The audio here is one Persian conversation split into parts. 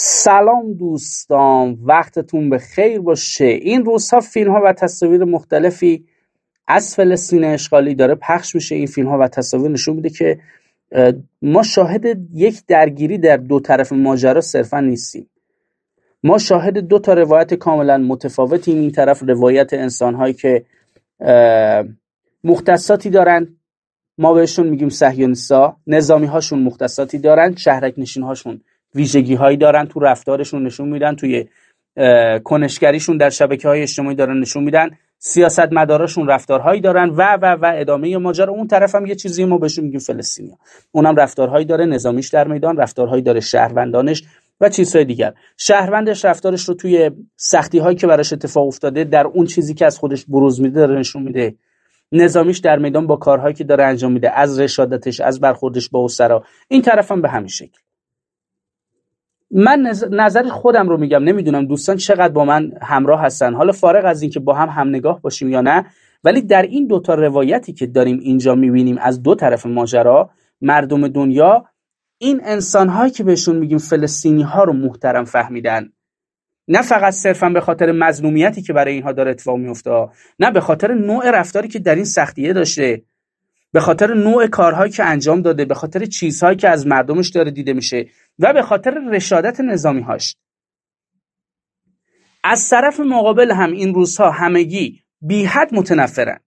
سلام دوستان وقتتون به خیر باشه این روزها فیلم ها و تصاویر مختلفی از فلسطین اشغالی داره پخش میشه این فیلم ها و تصاویر نشون میده که ما شاهد یک درگیری در دو طرف ماجرا صرفا نیستیم ما شاهد دو تا روایت کاملا متفاوتیم این طرف روایت انسان هایی که مختصاتی دارن ما بهشون میگیم سهیونسا نظامی هاشون مختصاتی دارن شهرک نشین هاشون ویژگی هایی دارن تو رفتارشون نشون میدن توی کنشگریشون در شبکه های اجتماعی دارن نشون میدن سیاست مداراشون رفتارهایی دارن و و و ادامه ماجرا اون طرف هم یه چیزی ما بهشون میگیم فلسطینیا اونم رفتارهایی داره نظامیش در میدان رفتارهایی داره شهروندانش و چیزهای دیگر شهروندش رفتارش رو توی سختی هایی که براش اتفاق افتاده در اون چیزی که از خودش بروز میده داره نشون میده نظامیش در میدان با کارهایی که داره انجام میده از رشادتش از برخوردش با اسرا این طرف به همین شکل من نظر خودم رو میگم نمیدونم دوستان چقدر با من همراه هستن حالا فارغ از اینکه با هم هم نگاه باشیم یا نه ولی در این دوتا روایتی که داریم اینجا میبینیم از دو طرف ماجرا مردم دنیا این انسانهایی که بهشون میگیم فلسطینی ها رو محترم فهمیدن نه فقط صرفا به خاطر مظلومیتی که برای اینها داره اتفاق میفته نه به خاطر نوع رفتاری که در این سختیه داشته به خاطر نوع کارهایی که انجام داده به خاطر چیزهایی که از مردمش داره دیده میشه و به خاطر رشادت نظامی هاش از طرف مقابل هم این روزها همگی بی حد متنفرن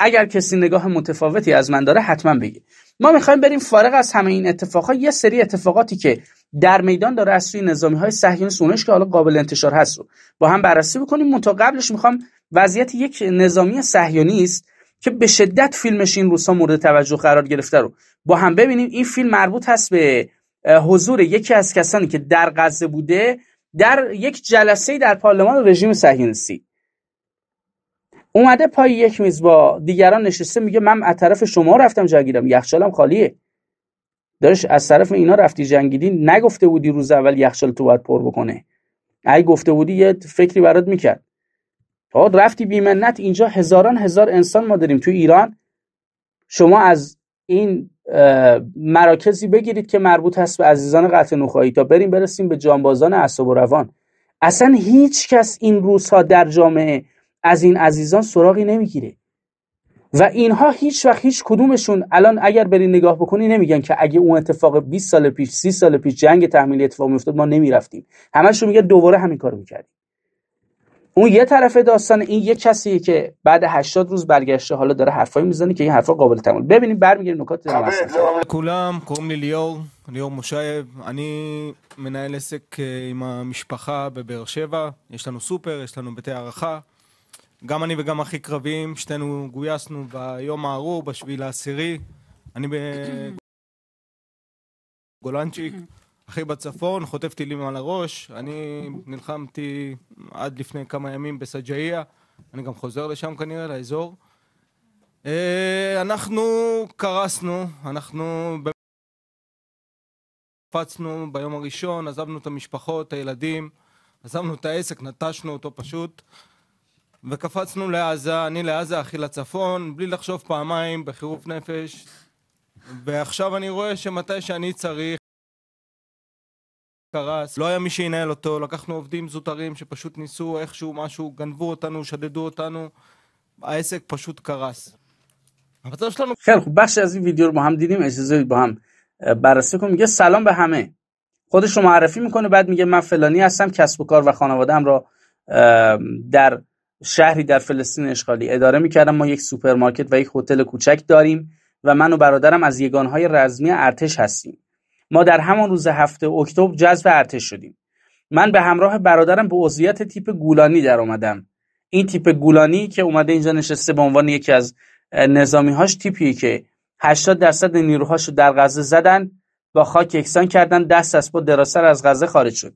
اگر کسی نگاه متفاوتی از من داره حتما بگه ما میخوایم بریم فارغ از همه این اتفاق ها یه سری اتفاقاتی که در میدان داره از سوی نظامی های سحیان سونش که حالا قابل انتشار هست رو با هم بررسی بکنیم منتها قبلش میخوام وضعیت یک نظامی است که به شدت فیلمش این روزها مورد توجه قرار گرفته رو با هم ببینیم این فیلم مربوط هست به حضور یکی از کسانی که در غزه بوده در یک جلسه در پارلمان رژیم صهیونیستی اومده پای یک میز با دیگران نشسته میگه من از طرف شما رفتم جنگیدم یخچالم خالیه دارش از طرف اینا رفتی جنگیدی نگفته بودی روز اول یخچال تو باید پر بکنه ای گفته بودی یه فکری برات میکرد رفتی بیمنت اینجا هزاران هزار انسان ما داریم تو ایران شما از این مراکزی بگیرید که مربوط هست به عزیزان قطع نخواهی تا بریم برسیم به جانبازان اعصاب و روان اصلا هیچ کس این روزها در جامعه از این عزیزان سراغی نمیگیره و اینها هیچ وقت هیچ کدومشون الان اگر بری نگاه بکنی نمیگن که اگه اون اتفاق 20 سال پیش 30 سال پیش جنگ تحمیلی اتفاق میافتاد ما نمیرفتیم همشون میگه دوباره همین کارو میکردیم اون یه طرف داستان این یه کسیه که بعد 80 روز برگشته حالا داره حرفای میزنه که این حرفا قابل تعامل ببینیم برمیگیره نکات در اصل کلام کوم لیو لیو مشایب انی منایل اسک ایم مشپخه ببرشبا יש לנו סופר יש לנו בית ערכה גם אני וגם اخي קרבים שתנו גויסנו ביום ארו בשביל הסירי אני ב גולנצ'יק אחי בצפון חוטף טילים על הראש, אני נלחמתי עד לפני כמה ימים בסג'עיה, אני גם חוזר לשם כנראה, לאזור. אה, אנחנו קרסנו, אנחנו קפצנו ביום הראשון, עזבנו את המשפחות, את הילדים, עזבנו את העסק, נטשנו אותו פשוט, וקפצנו לעזה, אני לעזה, אחי לצפון, בלי לחשוב פעמיים, בחירוף נפש. ועכשיו אני רואה שמתי שאני צריך... خوب بخشی از این ویدیو رو با هم دیدیم اجازه با هم بررسی میگه سلام به همه خودش رو معرفی میکنه بعد میگه من فلانی هستم کسب و کار و خانواده‌ام را در شهری در فلسطین اشغالی اداره میکردم ما یک سوپرمارکت و یک هتل کوچک داریم و من و برادرم از یگانهای رزمی ارتش هستیم ما در همان روز هفته اکتبر جذب ارتش شدیم من به همراه برادرم به عضویت تیپ گولانی در آمدم این تیپ گولانی که اومده اینجا نشسته به عنوان یکی از نظامیهاش تیپی که 80 درصد نیروهاشو در غزه زدن با خاک یکسان کردن دست از با دراسر از غزه خارج شد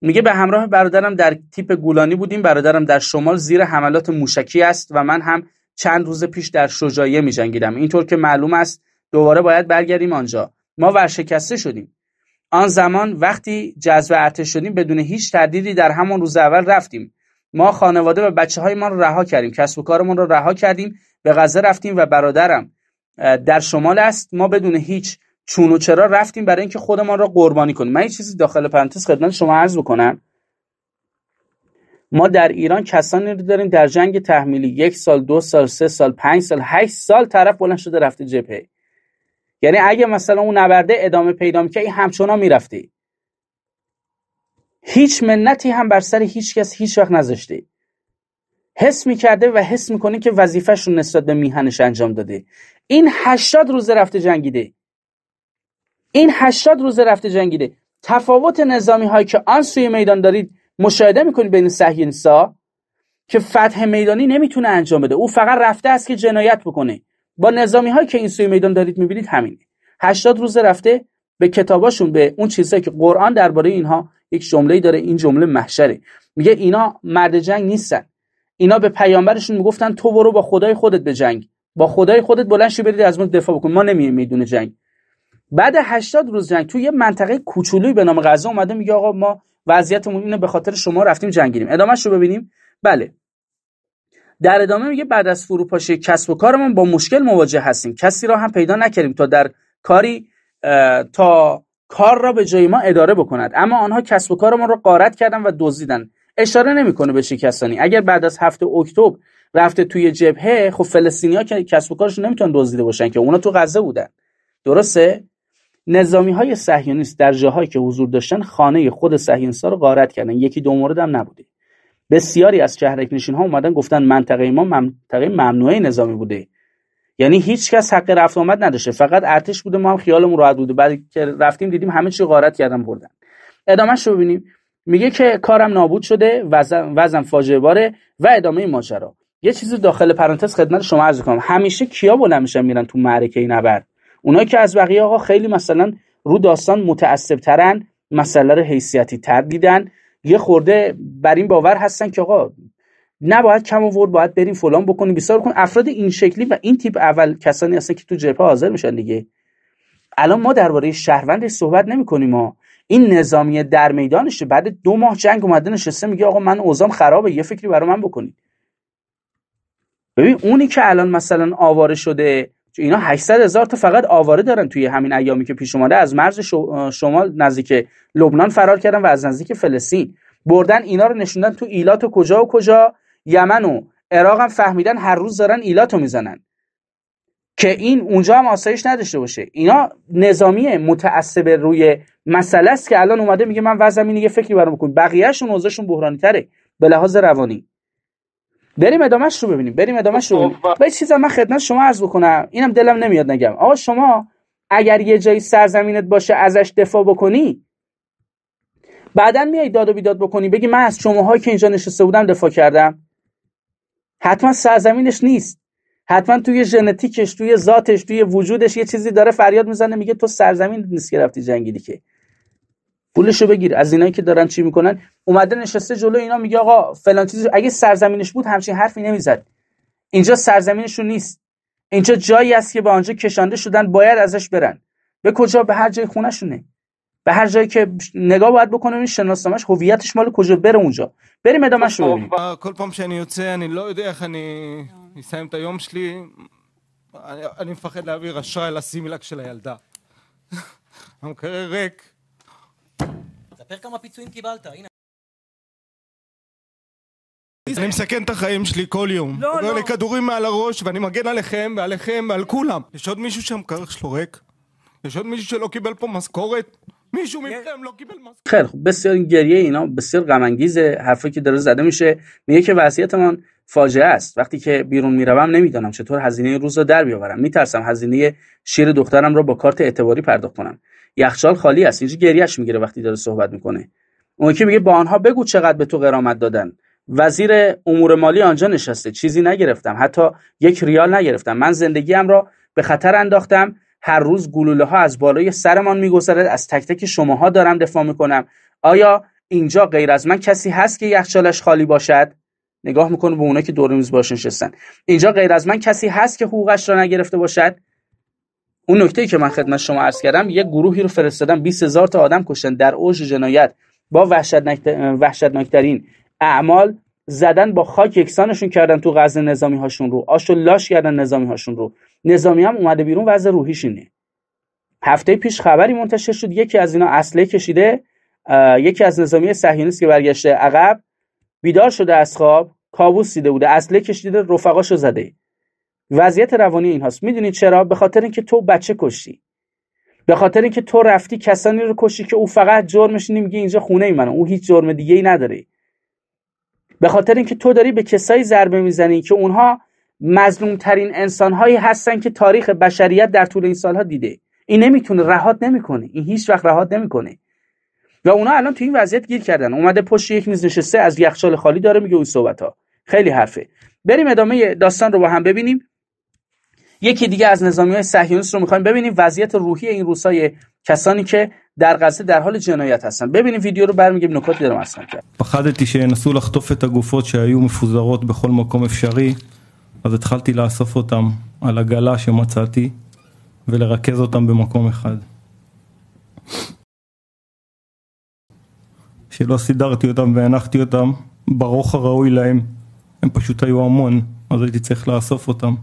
میگه به همراه برادرم در تیپ گولانی بودیم برادرم در شمال زیر حملات موشکی است و من هم چند روز پیش در شجاعیه میجنگیدم اینطور که معلوم است دوباره باید برگردیم آنجا ما ورشکسته شدیم آن زمان وقتی جذب ارتش شدیم بدون هیچ تردیدی در همان روز اول رفتیم ما خانواده و بچه های ما رو رها کردیم کسب و کارمون رو رها کردیم به غزه رفتیم و برادرم در شمال است ما بدون هیچ چون و چرا رفتیم برای اینکه خودمان را قربانی کنیم من یه چیزی داخل پرانتز خدمت شما عرض بکنم ما در ایران کسانی رو داریم در جنگ تحمیلی یک سال دو سال سه سال پنج سال هشت سال طرف بلند شده رفته جبهه یعنی اگه مثلا اون نبرده ادامه پیدا میکرد این همچنان میرفته هیچ منتی هم بر سر هیچ کس هیچ وقت نذاشته حس میکرده و حس میکنه که وظیفهشون رو نسبت به میهنش انجام داده این هشتاد روزه رفته جنگیده این هشتاد روزه رفته جنگیده تفاوت نظامی هایی که آن سوی میدان دارید مشاهده میکنید بین صهیونیستا که فتح میدانی نمیتونه انجام بده او فقط رفته است که جنایت بکنه با نظامی هایی که این سوی میدان دارید میبینید همینه 80 روز رفته به کتاباشون به اون چیزایی که قرآن درباره اینها یک جمله داره این جمله محشره میگه اینا مرد جنگ نیستن اینا به پیامبرشون میگفتن تو برو با خدای خودت به جنگ با خدای خودت بلند شو برید از ما دفاع بکن ما نمی میدون جنگ بعد 80 روز جنگ توی یه منطقه کوچولوی به نام غزه اومده میگه آقا ما وضعیتمون اینه به خاطر شما رفتیم جنگیدیم ادامهش رو ببینیم بله در ادامه میگه بعد از فروپاشی کسب و کارمون با مشکل مواجه هستیم کسی را هم پیدا نکردیم تا در کاری تا کار را به جای ما اداره بکند اما آنها کسب و کارمون را غارت کردن و دزدیدن اشاره نمیکنه به چه کسانی اگر بعد از هفته اکتبر رفته توی جبهه خب فلسطینیا که کسب و کارشون نمیتونن دزدیده باشن که اونا تو غزه بودن درسته نظامی های صهیونیست در جاهایی که حضور داشتن خانه خود صهیونیست‌ها رو غارت کردن یکی دو مورد هم نبوده بسیاری از شهرک نشین ها اومدن گفتن منطقه ما منطقه ممنوعه نظامی بوده یعنی هیچ کس حق رفت آمد نداشته فقط ارتش بوده ما هم خیالمون راحت بوده بعد که رفتیم دیدیم همه چی غارت کردن بردن ادامهش رو ببینیم میگه که کارم نابود شده وزن, وزن فاجعه باره و ادامه ماجرا یه چیزی داخل پرانتز خدمت شما عرض کنم همیشه کیا بلند میشن میرن تو معرکه نبرد اونایی که از بقیه آقا خیلی مثلا رو داستان متعصب ترن مسئله رو تر دیدن یه خورده بر این باور هستن که آقا نباید کم آورد باید بریم فلان بکنیم بیسار کن افراد این شکلی و این تیپ اول کسانی هستن که تو جبهه حاضر میشن دیگه الان ما درباره شهروندش صحبت نمی کنیم ما این نظامیه در میدانشه بعد دو ماه جنگ اومده نشسته میگه آقا من اوزام خرابه یه فکری برای من بکنید ببین اونی که الان مثلا آواره شده اینا 800 هزار تا فقط آواره دارن توی همین ایامی که پیش اومده از مرز شمال نزدیک لبنان فرار کردن و از نزدیک فلسطین بردن اینا رو نشوندن تو ایلات و کجا و کجا یمن و عراق هم فهمیدن هر روز دارن ایلاتو میزنن که این اونجا هم آسایش نداشته باشه اینا نظامی متعصب روی مسئله است که الان اومده میگه من وضعم اینه یه فکری برام بکن بقیهشون اوضاعشون بحرانی تره به لحاظ روانی بریم ادامش رو ببینیم بریم ادامش رو خب، ببینیم به چیزا من خدمت شما عرض بکنم اینم دلم نمیاد نگم آقا شما اگر یه جایی سرزمینت باشه ازش دفاع بکنی بعدا میای داد و بیداد بکنی بگی من از شماهایی که اینجا نشسته بودم دفاع کردم حتما سرزمینش نیست حتما توی ژنتیکش توی ذاتش توی وجودش یه چیزی داره فریاد میزنه میگه تو سرزمین نیست که رفتی جنگیدی که پولشو بگیر از اینایی که دارن چی میکنن اومده نشسته جلو اینا میگه آقا فلان چیز اگه سرزمینش بود همچین حرفی نمیزد اینجا سرزمینشون نیست اینجا جایی است که به آنجا کشانده شدن باید ازش برن به کجا به هر جای خونشونه به هر جایی که نگاه باید بکنه این شناسنامش هویتش مال کجا بره اونجا بریم ادامه رو ببینیم خب، ספר כמה פיצויים קיבלת, הנה. אני מסכן את החיים שלי כל יום. לא, לא. עובר לי כדורים מעל הראש, ואני מגן עליכם, ועליכם, ועל כולם. יש עוד מישהו שהמקרח שלו ריק? יש עוד מישהו שלא קיבל פה משכורת? میشو میگم لوکی خیلی خوب بسیار گریه اینا بسیار غم انگیز حرفی که داره زده میشه میگه که وصیت فاجعه است وقتی که بیرون میروم نمیدانم چطور هزینه روز رو در بیاورم میترسم هزینه شیر دخترم رو با کارت اعتباری پرداخت کنم یخچال خالی است اینجا گریهش میگیره وقتی داره صحبت میکنه اون که میگه با آنها بگو چقدر به تو قرامت دادن وزیر امور مالی آنجا نشسته چیزی نگرفتم حتی یک ریال نگرفتم من زندگیم را به خطر انداختم هر روز گلوله ها از بالای سرمان میگذرد از تک تک شماها دارم دفاع میکنم آیا اینجا غیر از من کسی هست که یخچالش خالی باشد نگاه میکنه به اونایی که دور میز باش نشستن اینجا غیر از من کسی هست که حقوقش را نگرفته باشد اون نکته که من خدمت شما عرض کردم یک گروهی رو فرستادن 20000 تا آدم کشتن در اوج جنایت با وحشتناکترین اعمال زدن با خاک یکسانشون کردن تو غزه نظامی هاشون رو آش و لاش کردن نظامی هاشون رو نظامی هم اومده بیرون وضع روحیش اینه هفته پیش خبری منتشر شد یکی از اینا اسلحه کشیده یکی از نظامی صهیونیست که برگشته عقب بیدار شده از خواب کابوس دیده بوده اسلحه کشیده رفقاشو زده وضعیت روانی اینهاست میدونی چرا به خاطر اینکه تو بچه کشی به خاطر اینکه تو رفتی کسانی رو کشی که او فقط جرمش اینه میگه اینجا خونه ای منه او هیچ جرم دیگه ای نداره به خاطر اینکه تو داری به کسایی ضربه میزنی که اونها مظلوم ترین انسان هایی هستن که تاریخ بشریت در طول این سالها دیده این نمیتونه رهات نمیکنه این هیچ وقت رهات نمیکنه و اونا الان تو این وضعیت گیر کردن اومده پشت یک میز نشسته از یخچال خالی داره میگه اون صحبت ها خیلی حرفه بریم ادامه داستان رو با هم ببینیم یکی دیگه از نظامی های رو میخوایم ببینیم وضعیت روحی این روسای کسانی که در غزه در حال جنایت هستن ببینیم ویدیو رو برمیگیم نکات دارم اصلا کن کرد بخدتی شه نسول اختفت گفت شه ایو مفوزارات بخل مکم افشاری از اتخلتی لعصف اوتم علی گله شمצאتی ولرکز اوتم بمکم مکم שלא סידרתי אותם והנחתי אותם ברוך הראוי להם הם פשוט היו המון אז הייתי צריך לאסוף אותם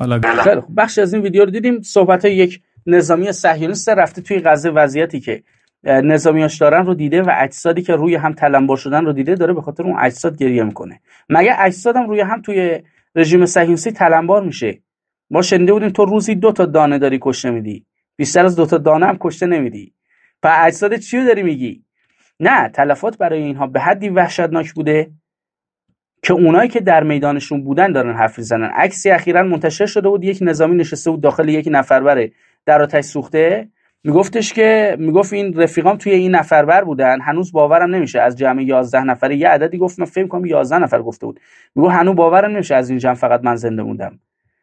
خیلی خوب بخش از این ویدیو رو دیدیم صحبت یک نظامی صهیونیست رفته توی غزه وضعیتی که نظامیاش دارن رو دیده و اجسادی که روی هم تلمبار شدن رو دیده داره به خاطر اون اجساد گریه میکنه مگه اجساد هم روی هم توی رژیم صهیونیستی تلمبار میشه ما شنیده بودیم تو روزی دو تا دانه داری کشته میدی بیشتر از دو تا دانه هم کشته نمیدی پس اجساد چی داری میگی نه تلفات برای اینها به حدی وحشتناک بوده که اونایی که در میدانشون بودن دارن حرف میزنن عکسی اخیرا منتشر شده بود یک نظامی نشسته بود داخل یک نفربر در آتش سوخته میگفتش که میگفت این رفیقام توی این نفربر بودن هنوز باورم نمیشه از جمع 11 نفره یه عددی گفت من فکر کنم 11 نفر گفته بود میگه هنوز باورم نمیشه از این جمع فقط من زنده موندم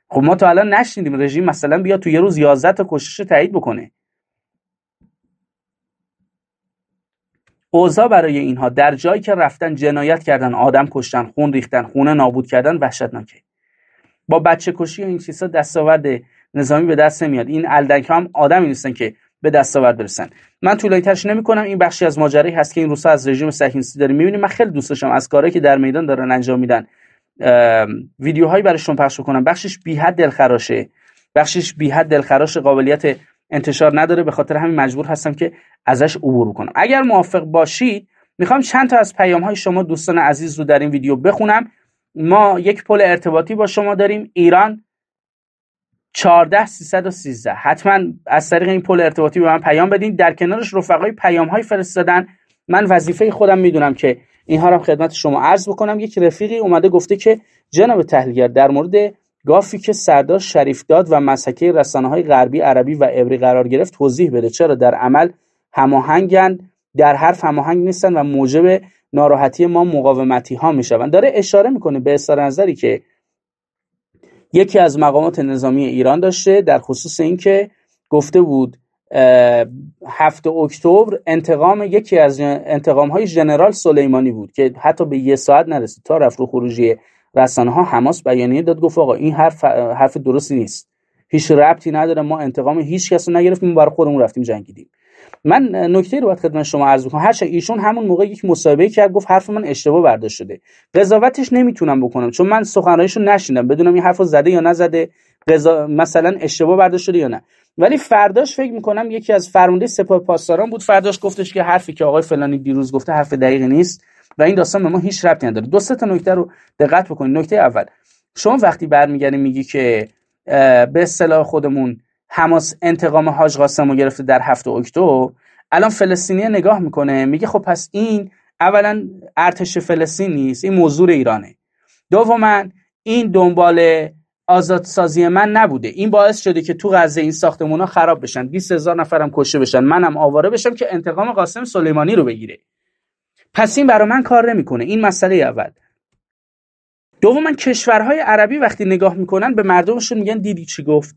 خب ما تا الان نشنیدیم رژیم مثلا بیا تو یه روز 11 تا کشش تایید بکنه اوضاع برای اینها در جایی که رفتن جنایت کردن آدم کشتن خون ریختن خونه نابود کردن وحشتناکه با بچه کشی و این چیزها دستاورد نظامی به دست نمیاد این الدنک هم آدمی نیستن که به دستاورد برسن من طولانی ترش نمی کنم این بخشی از ماجرایی هست که این روسا از رژیم سکینسی داریم میبینیم من خیلی دوست داشتم از کارهایی که در میدان دارن انجام میدن ویدیوهایی برایشون پخش کنم بخشش بی حد دلخراشه بخشش بی حد دلخراش قابلیت انتشار نداره به خاطر همین مجبور هستم که ازش عبور کنم اگر موافق باشید میخوام چند تا از پیام های شما دوستان عزیز رو در این ویدیو بخونم ما یک پل ارتباطی با شما داریم ایران 14 حتما از طریق این پل ارتباطی به من پیام بدین در کنارش رفقای پیام های فرستادن من وظیفه خودم میدونم که اینها رو خدمت شما عرض بکنم یک رفیقی اومده گفته که جناب تحلیلگر در مورد گافی که سردار داد و مسحکه های غربی عربی و عبری قرار گرفت توضیح بده چرا در عمل هماهنگند در حرف هماهنگ نیستن و موجب ناراحتی ما مقاومتی ها میشوند داره اشاره میکنه به اظهار نظری که یکی از مقامات نظامی ایران داشته در خصوص اینکه گفته بود هفت اکتبر انتقام یکی از انتقام های ژنرال سلیمانی بود که حتی به یه ساعت نرسید تا رفت رو خروجی رسانه ها حماس بیانیه داد گفت آقا این حرف حرف درستی نیست هیچ ربطی نداره ما انتقام هیچ کس رو نگرفتیم برای خودمون رفتیم جنگیدیم من نکته رو باید خدمت شما عرض بکنم هرچند ایشون همون موقع یک مصاحبه کرد گفت حرف من اشتباه برداشت شده قضاوتش نمیتونم بکنم چون من سخن رو نشیندم بدونم این حرفو زده یا نزده قضا... مثلا اشتباه برداشت شده یا نه ولی فرداش فکر میکنم یکی از فرمانده سپاه پاسداران بود فرداش گفتش که حرفی که آقای فلانی دیروز گفته حرف دقیقی نیست و این داستان به ما هیچ ربطی نداره دو تا نکته رو دقت بکنید نکته اول شما وقتی برمیگردی میگی که به اصطلاح خودمون حماس انتقام حاج قاسم رو گرفته در هفته اکتبر الان فلسطینی نگاه میکنه میگه خب پس این اولا ارتش فلسطین نیست این موضوع ایرانه دوما این دنبال آزادسازی من نبوده این باعث شده که تو غزه این ساختمونا خراب بشن 20 هزار نفرم کشته بشن منم آواره بشم که انتقام قاسم سلیمانی رو بگیره پس این برای من کار نمیکنه این مسئله اول من کشورهای عربی وقتی نگاه میکنن به مردمشون میگن دیدی چی گفت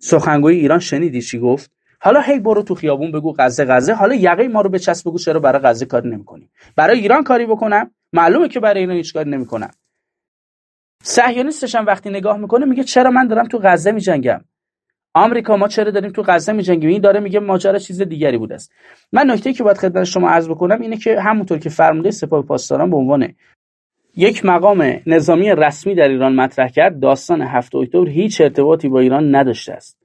سخنگوی ایران شنیدی چی گفت حالا هی برو تو خیابون بگو غزه غزه حالا یقه ما رو به چسب بگو چرا برای غزه کاری نمیکنی برای ایران کاری بکنم معلومه که برای ایران هیچ کاری نمیکنم صهیونیستش هم وقتی نگاه میکنه میگه چرا من دارم تو غزه میجنگم آمریکا ما چرا داریم تو غزه میجنگیم این داره میگه ماجرا چیز دیگری بوده است من نکته که باید خدمت شما عرض بکنم اینه که همونطور که فرموده سپاه پاسداران به عنوان یک مقام نظامی رسمی در ایران مطرح کرد داستان 7 اکتبر هیچ ارتباطی با ایران نداشته است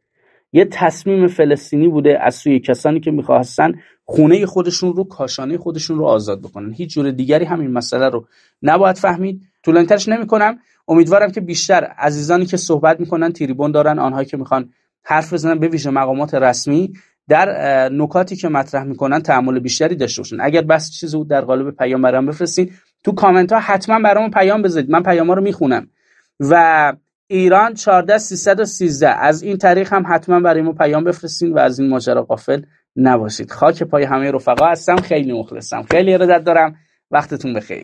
یه تصمیم فلسطینی بوده از سوی کسانی که میخواستن خونه خودشون رو کاشانه خودشون رو آزاد بکنن هیچ جور دیگری همین مسئله رو نباید فهمید طولانی‌ترش نمیکنم امیدوارم که بیشتر عزیزانی که صحبت میکنن تریبون دارن آنهایی که میخوان حرف بزنن به مقامات رسمی در نکاتی که مطرح میکنن تحمل بیشتری داشته باشن اگر بس چیزی بود در قالب پیام برام بفرستین تو کامنت ها حتما برام پیام بذارید من پیام ها رو میخونم و ایران 14313 از این طریق هم حتما برای ما پیام بفرستین و از این ماجرا قافل نباشید خاک پای همه رفقا هستم خیلی مخلصم خیلی ارادت دارم وقتتون بخیر